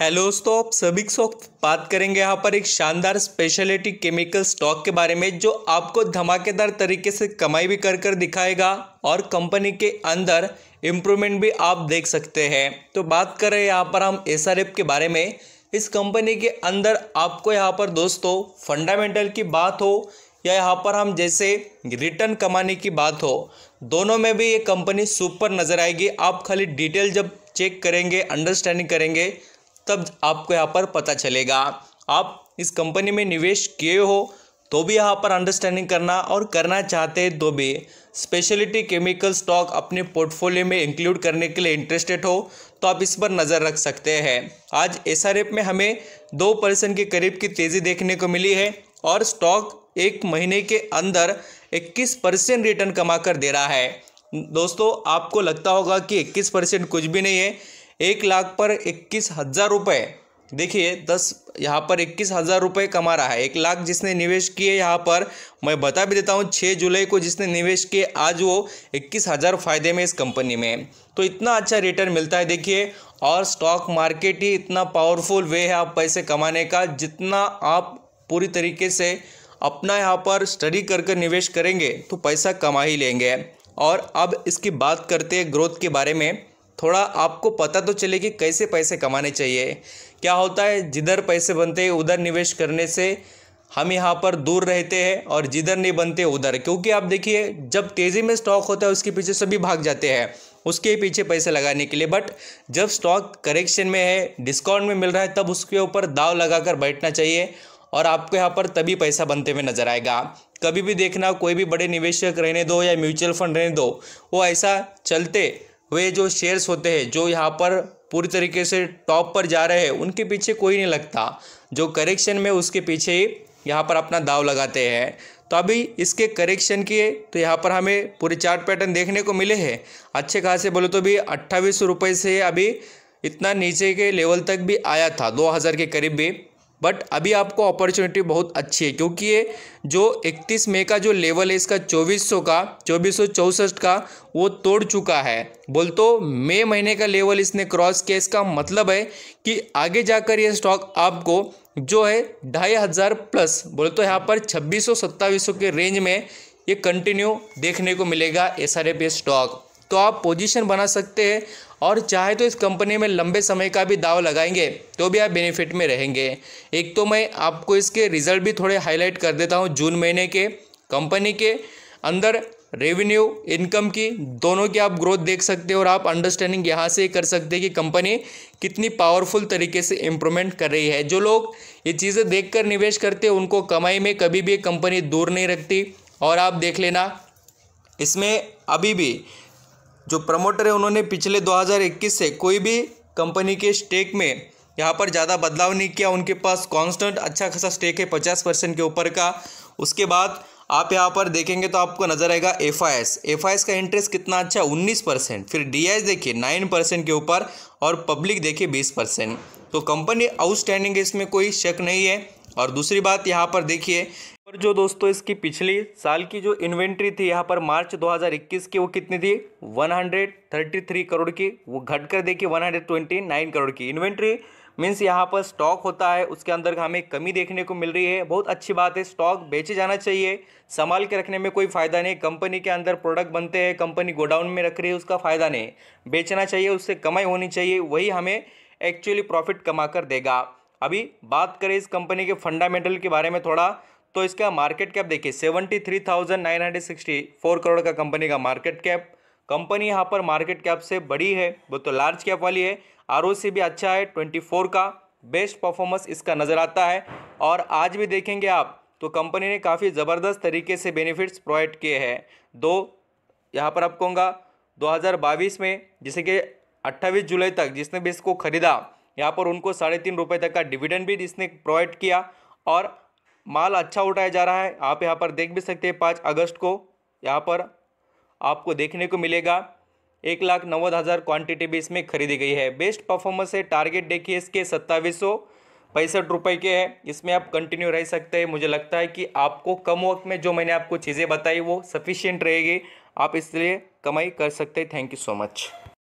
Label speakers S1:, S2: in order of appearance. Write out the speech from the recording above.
S1: hello दोस्तों आप सभी को बात करेंगे यहाँ पर एक शानदार स्पेशलिटी केमिकल स्टॉक के बारे में जो आपको धमाकेदार तरीके से कमाई भी कर कर दिखाएगा और कंपनी के अंदर इम्प्रूवमेंट भी आप देख सकते हैं तो बात करें यहाँ पर हम एस के बारे में इस कंपनी के अंदर आपको यहाँ पर दोस्तों फंडामेंटल की बात हो या यहाँ पर हम जैसे रिटर्न कमाने की बात हो दोनों में भी ये कंपनी सुपर नज़र आएगी आप खाली डिटेल जब चेक करेंगे अंडरस्टैंडिंग करेंगे तब आपको यहाँ पर पता चलेगा आप इस कंपनी में निवेश किए हो तो भी यहाँ पर अंडरस्टैंडिंग करना और करना चाहते हैं तो भी स्पेशलिटी केमिकल स्टॉक अपने पोर्टफोलियो में इंक्लूड करने के लिए इंटरेस्टेड हो तो आप इस पर नज़र रख सकते हैं आज एस में हमें दो परसेंट के करीब की तेज़ी देखने को मिली है और स्टॉक एक महीने के अंदर 21 परसेंट रिटर्न कमा कर दे रहा है दोस्तों आपको लगता होगा कि 21 परसेंट कुछ भी नहीं है एक लाख पर इक्कीस हज़ार रुपये देखिए दस यहाँ पर इक्कीस हज़ार रुपये कमा रहा है एक लाख जिसने निवेश किए यहाँ पर मैं बता भी देता हूँ छः जुलाई को जिसने निवेश किए आज वो इक्कीस हज़ार फायदे में इस कंपनी में तो इतना अच्छा रिटर्न मिलता है देखिए और स्टॉक मार्केट ही इतना पावरफुल वे है आप पैसे कमाने का जितना आप पूरी तरीके से अपना यहाँ पर स्टडी कर कर निवेश करेंगे तो पैसा कमा ही लेंगे और अब इसकी बात करते हैं ग्रोथ के बारे में थोड़ा आपको पता तो चले कि कैसे पैसे कमाने चाहिए क्या होता है जिधर पैसे बनते हैं उधर निवेश करने से हम यहाँ पर दूर रहते हैं और जिधर नहीं बनते उधर क्योंकि आप देखिए जब तेज़ी में स्टॉक होता है उसके पीछे सभी भाग जाते हैं उसके पीछे पैसे लगाने के लिए बट जब स्टॉक करेक्शन में है डिस्काउंट में मिल रहा है तब उसके ऊपर दाव लगाकर बैठना चाहिए और आपको यहाँ पर तभी पैसा बनते हुए नजर आएगा कभी भी देखना कोई भी बड़े निवेशक रहने दो या म्यूचुअल फंड रहने दो वो ऐसा चलते हुए जो शेयर्स होते हैं जो यहाँ पर पूरी तरीके से टॉप पर जा रहे हैं उनके पीछे कोई नहीं लगता जो करेक्शन में उसके पीछे यहाँ पर अपना दाव लगाते हैं तो अभी इसके करेक्शन के तो यहाँ पर हमें पूरे चार्ट पैटर्न देखने को मिले हैं अच्छे खासे बोले तो भी अट्ठावी रुपये से अभी इतना नीचे के लेवल तक भी आया था 2000 के करीब भी बट अभी आपको अपॉर्चुनिटी बहुत अच्छी है क्योंकि ये जो 31 मई का जो लेवल है इसका 2400 का चौबीस का वो तोड़ चुका है बोल तो मई महीने का लेवल इसने क्रॉस किया इसका मतलब है कि आगे जाकर ये स्टॉक आपको जो है ढाई हज़ार प्लस बोल तो यहाँ पर छब्बीस सौ के रेंज में ये कंटिन्यू देखने को मिलेगा एस स्टॉक तो आप पोजीशन बना सकते हैं और चाहे तो इस कंपनी में लंबे समय का भी दाव लगाएंगे तो भी आप बेनिफिट में रहेंगे एक तो मैं आपको इसके रिजल्ट भी थोड़े हाईलाइट कर देता हूँ जून महीने के कंपनी के अंदर रेवेन्यू इनकम की दोनों की आप ग्रोथ देख सकते हो और आप अंडरस्टैंडिंग यहाँ से कर सकते हैं कि कंपनी कितनी पावरफुल तरीके से इम्प्रूवमेंट कर रही है जो लोग ये चीज़ें देखकर निवेश करते हैं उनको कमाई में कभी भी कंपनी दूर नहीं रखती और आप देख लेना इसमें अभी भी जो प्रमोटर है उन्होंने पिछले 2021 से कोई भी कंपनी के स्टेक में यहाँ पर ज़्यादा बदलाव नहीं किया उनके पास कांस्टेंट अच्छा खासा स्टेक है पचास परसेंट के ऊपर का उसके बाद आप यहाँ पर देखेंगे तो आपको नजर आएगा F I S F I S का इंटरेस्ट कितना अच्छा है उन्नीस परसेंट फिर डी देखिए नाइन परसेंट के ऊपर और पब्लिक देखिए बीस परसेंट तो कंपनी आउटस्टैंडिंग है इसमें कोई शक नहीं है और दूसरी बात यहाँ पर देखिए और जो दोस्तों इसकी पिछली साल की जो इन्वेंट्री थी यहाँ पर मार्च 2021 की वो कितनी थी 133 करोड़ की वो घटकर देखिए 129 करोड़ की इन्वेंट्री मीन्स यहाँ पर स्टॉक होता है उसके अंदर हमें कमी देखने को मिल रही है बहुत अच्छी बात है स्टॉक बेचे जाना चाहिए संभाल के रखने में कोई फ़ायदा नहीं कंपनी के अंदर प्रोडक्ट बनते हैं कंपनी गोडाउन में रख रही है उसका फ़ायदा नहीं बेचना चाहिए उससे कमाई होनी चाहिए वही हमें एक्चुअली प्रॉफिट कमा कर देगा अभी बात करें इस कंपनी के फंडामेंटल के बारे में थोड़ा तो इसका मार्केट कैप देखिए seventy three thousand nine hundred sixty four crore का कंपनी का मार्केट कैप कंपनी यहाँ पर मार्केट कैप से बड़ी है वो तो लार्ज कैप वाली है आर भी अच्छा है ट्वेंटी फोर का बेस्ट परफॉर्मेंस इसका नज़र आता है और आज भी देखेंगे आप तो कंपनी ने काफ़ी ज़बरदस्त तरीके से बेनिफिट्स प्रोवाइड किए हैं दो यहाँ पर आप कहूँगा दो में जैसे कि 28 जुलाई तक जिसने भी इसको ख़रीदा यहाँ पर उनको साढ़े तीन रुपये तक का डिविडेंड भी इसने प्रोवाइड किया और माल अच्छा उठाया जा रहा है आप यहाँ पर देख भी सकते हैं पाँच अगस्त को यहाँ पर आपको देखने को मिलेगा एक लाख नव्वद हज़ार क्वान्टिटी भी इसमें खरीदी गई है बेस्ट परफॉर्मेंस है टारगेट देखिए इसके सत्ताईस सौ पैंसठ रुपये के है इसमें आप कंटिन्यू रह सकते हैं मुझे लगता है कि आपको कम वक्त में जो मैंने आपको चीज़ें बताई वो सफिशियंट रहेगी आप इसलिए कमाई कर सकते हैं थैंक यू सो मच